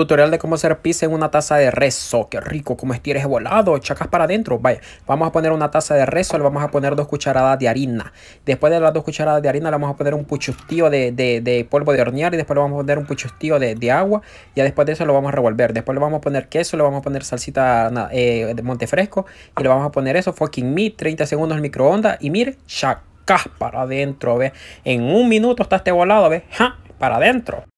Tutorial de cómo hacer pizza en una taza de rezo. Qué rico, como estires volado, chacas para adentro. Vaya, vamos a poner una taza de rezo, le vamos a poner dos cucharadas de harina. Después de las dos cucharadas de harina le vamos a poner un puchustío de, de, polvo de hornear y después le vamos a poner un puchustío de, de, agua. Ya después de eso lo vamos a revolver. Después le vamos a poner queso, le vamos a poner salsita eh, de de montefresco y le vamos a poner eso, fucking me 30 segundos en microondas y mire, chacas para adentro, ve. En un minuto está este volado, ve. Ja, para adentro.